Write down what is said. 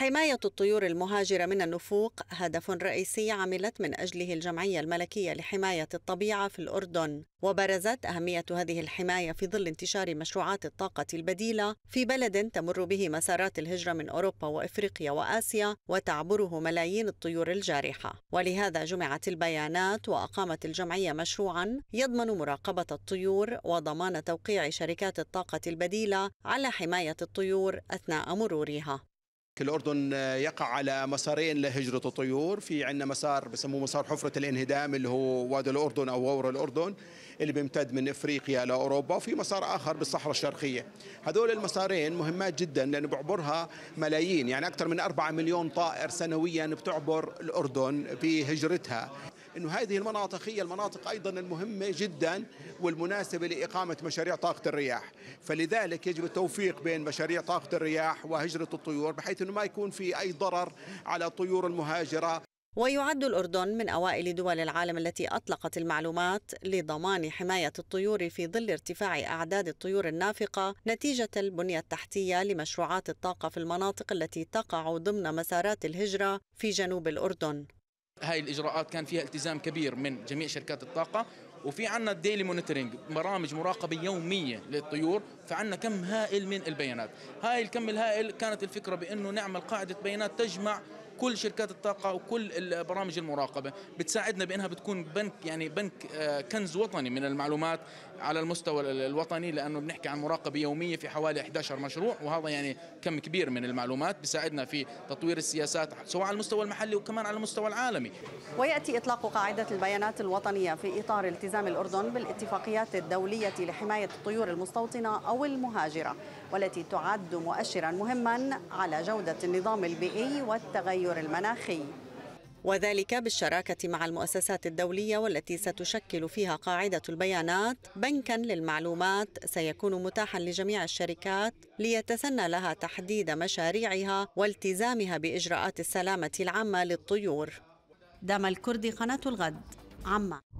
حماية الطيور المهاجرة من النفوق هدف رئيسي عملت من أجله الجمعية الملكية لحماية الطبيعة في الأردن وبرزت أهمية هذه الحماية في ظل انتشار مشروعات الطاقة البديلة في بلد تمر به مسارات الهجرة من أوروبا وإفريقيا وآسيا وتعبره ملايين الطيور الجارحة ولهذا جمعت البيانات وأقامت الجمعية مشروعا يضمن مراقبة الطيور وضمان توقيع شركات الطاقة البديلة على حماية الطيور أثناء مرورها الأردن يقع على مسارين لهجرة الطيور في عندنا مسار بسموه مسار حفرة الانهدام اللي هو وادي الأردن أو وور الأردن اللي بيمتد من إفريقيا لأوروبا وفي مسار آخر بالصحراء الشرقية هذول المسارين مهمات جدا لأنه بيعبرها ملايين يعني أكثر من 4 مليون طائر سنويا بتعبر الأردن بهجرتها انه هذه المناطق هي المناطق ايضا المهمه جدا والمناسبه لاقامه مشاريع طاقه الرياح فلذلك يجب التوفيق بين مشاريع طاقه الرياح وهجره الطيور بحيث انه ما يكون في اي ضرر على الطيور المهاجره ويعد الأردن من أوائل دول العالم التي أطلقت المعلومات لضمان حماية الطيور في ظل ارتفاع أعداد الطيور النافقة نتيجة البنية التحتية لمشروعات الطاقة في المناطق التي تقع ضمن مسارات الهجرة في جنوب الأردن هاي الاجراءات كان فيها التزام كبير من جميع شركات الطاقه وفي عندنا الديلي مونيتورينج برامج مراقبه يوميه للطيور فعندنا كم هائل من البيانات هاي الكم الهائل كانت الفكره بانه نعمل قاعده بيانات تجمع كل شركات الطاقه وكل برامج المراقبه بتساعدنا بانها بتكون بنك يعني بنك آه، كنز وطني من المعلومات على المستوى الوطني لانه بنحكي عن مراقبه يوميه في حوالي 11 مشروع وهذا يعني كم كبير من المعلومات بيساعدنا في تطوير السياسات سواء على المستوى المحلي وكمان على المستوى العالمي. وياتي اطلاق قاعده البيانات الوطنيه في اطار التزام الاردن بالاتفاقيات الدوليه لحمايه الطيور المستوطنه او المهاجره والتي تعد مؤشرا مهما على جوده النظام البيئي والتغير المناخي. وذلك بالشراكة مع المؤسسات الدولية والتي ستشكل فيها قاعدة البيانات بنكا للمعلومات سيكون متاحا لجميع الشركات ليتسنى لها تحديد مشاريعها والتزامها بإجراءات السلامة العامة للطيور دام الكردي قناة الغد عمان